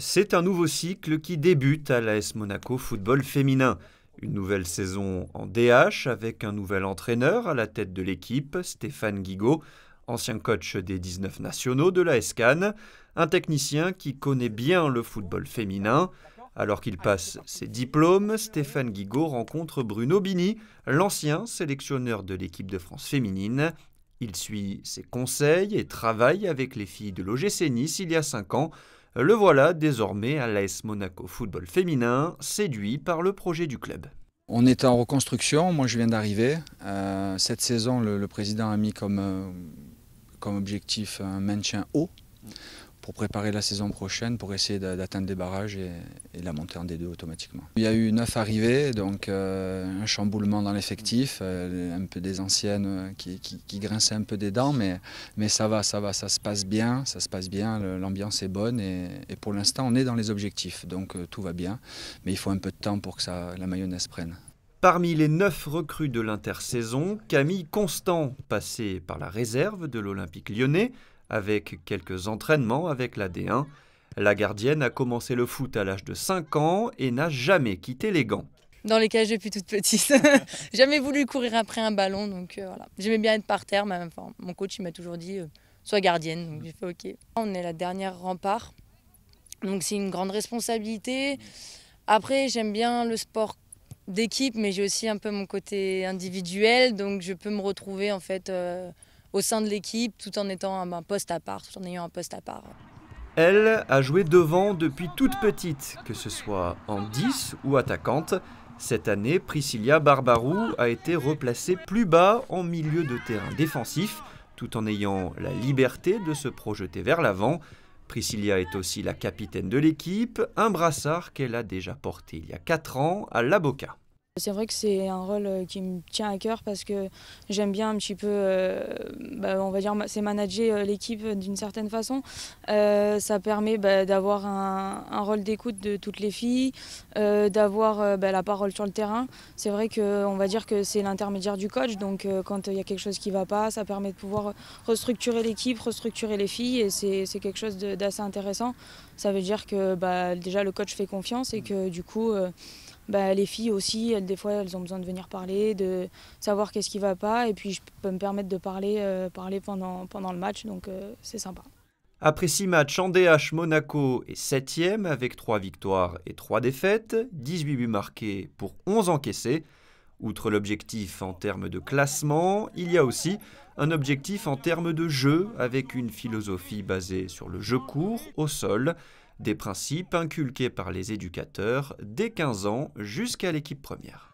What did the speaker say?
C'est un nouveau cycle qui débute à l'AS Monaco Football Féminin. Une nouvelle saison en DH avec un nouvel entraîneur à la tête de l'équipe, Stéphane Guigaud, ancien coach des 19 nationaux de l'AS Cannes, un technicien qui connaît bien le football féminin. Alors qu'il passe ses diplômes, Stéphane Guigaud rencontre Bruno Bini, l'ancien sélectionneur de l'équipe de France féminine. Il suit ses conseils et travaille avec les filles de l'OGC Nice il y a 5 ans le voilà désormais à l'AS Monaco Football Féminin, séduit par le projet du club. On est en reconstruction, moi je viens d'arriver. Euh, cette saison, le, président a mis comme, euh, comme objectif un maintien haut pour préparer la saison prochaine, pour essayer d'atteindre des barrages et, la monter en D2 automatiquement. Il y a eu neuf arrivées, donc euh, un chamboulement dans l'effectif, euh, un peu des anciennes euh, qui, qui, grinçaient un peu des dents, mais, mais ça va, ça va, ça se passe bien, ça se passe bien, l'ambiance est bonne et, pour l'instant on est dans les objectifs, donc tout va bien, mais il faut un peu de temps pour que ça, la mayonnaise prenne. Parmi les neuf recrues de l'intersaison, Camille Constant, passé par la réserve de l'Olympique lyonnais, avec quelques entraînements avec la D1, la gardienne a commencé le foot à l'âge de 5 ans et n'a jamais quitté les gants. Dans les cages depuis toute petite. jamais voulu courir après un ballon, donc euh, voilà. J'aimais bien être par terre, mais, mon coach m'a toujours dit euh, sois gardienne, donc j'ai fait ok. On est la dernière rempart, donc c'est une grande responsabilité. Après, j'aime bien le sport d'équipe, mais j'ai aussi un peu mon côté individuel, donc je peux me retrouver en fait. Euh, au sein de l'équipe, tout en étant un, poste à part, ayant un poste à part. Elle a joué devant depuis toute petite, que ce soit en 10 ou attaquante. Cette année, Priscilla Barbarou a été replacée plus bas en milieu de terrain défensif, tout en ayant la liberté de se projeter vers l'avant. Priscilla est aussi la capitaine de l'équipe, un brassard qu'elle a déjà porté il y a 4 ans à l'Aboca. C'est vrai que c'est un rôle euh, qui me tient à cœur parce que j'aime bien un petit peu, euh, bah, on va dire, c'est manager euh, l'équipe d'une certaine façon. ça permet bah, d'avoir un, rôle d'écoute de toutes les filles, d'avoir bah, la parole sur le terrain. C'est vrai qu'on va dire que c'est l'intermédiaire du coach, donc quand il y a quelque chose qui ne va pas, ça permet de pouvoir restructurer l'équipe, restructurer les filles et c'est quelque chose d'assez intéressant. Ça veut dire que déjà le coach fait confiance et que du coup... Bah, les filles aussi, elles, des fois, elles ont besoin de venir parler, de savoir qu'est-ce qui va pas. Et puis, je peux me permettre de parler, euh, parler pendant, le match. Donc, euh, c'est sympa. Après six matchs en DH, Monaco est 7 avec 3 victoires et 3 défaites, 18 buts marqués pour 11 encaissés. Outre l'objectif en termes de classement, il y a aussi un objectif en termes de jeu, avec une philosophie basée sur le jeu court, au sol, des principes inculqués par les éducateurs dès 15 ans jusqu'à l'équipe première.